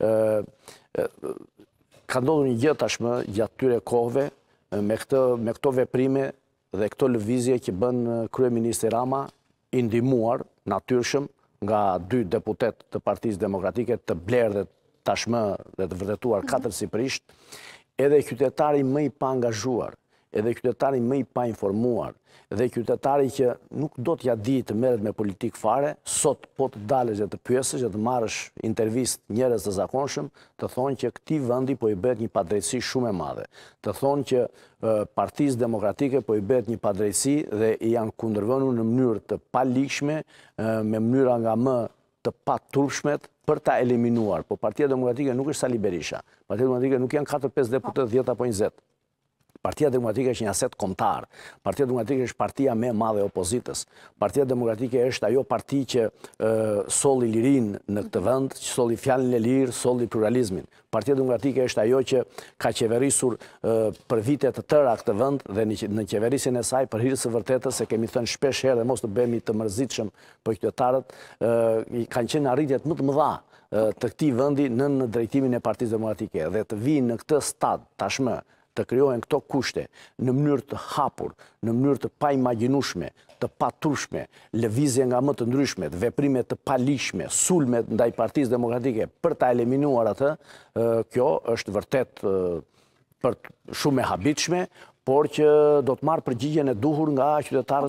ka ndodhë një gjë tashmë gjatë tyre kohëve me këto veprime dhe këto lëvizje që bën Krye Ministri Rama indimuar, natyrshëm, nga dy deputet të partiz demokratike të blerë dhe tashmë dhe të vërdetuar mhm. katër si prisht, edhe kytetari më i pangazhuar edhe kytetari më i pa informuar, edhe kytetari që nuk do t'ja di të meret me politik fare, sot po të dalës dhe të pjesës dhe të marrësh intervist njërës të zakonshëm, të thonë që këti vëndi po i bet një padrejtësi shumë e madhe. Të thonë që partiz demokratike po i bet një padrejtësi dhe i janë kundërvënu në mënyrë të pa likshme, me mënyra nga më të pa turpshmet, për ta eliminuar, po partia demokratike nuk është sa liberisha, partia demokratike nuk janë 4-5 deputet, 10 apo 20, Partia Demokratike është një aset kontar. Partia Demokratike është partia me madhe opozitës. Partia Demokratike është ajo parti që soli lirin në këtë vënd, që soli fjallin e lirë, soli pluralizmin. Partia Demokratike është ajo që ka qeverisur për vitet të tëra këtë vënd dhe në qeverisin e saj për hirësë vërtetës se kemi thënë shpesh herë dhe mos të bemi të mërzitëshëm për i kanë qenë arritjet më të mëdha të këti vëndi në në drejtimin e partiz demokratike dhe të vinë në këtë stad tashmë të kryojnë këto kushte në mënyrë të hapur, në mënyrë të pa imaginushme, të paturshme, levizje nga më të ndryshme, të veprime të palishme, sulme ndaj partiz demokratike për ta eliminuar atë, kjo është vërtet për shume habitshme, por që do të marë përgjigjen e duhur nga qytetarët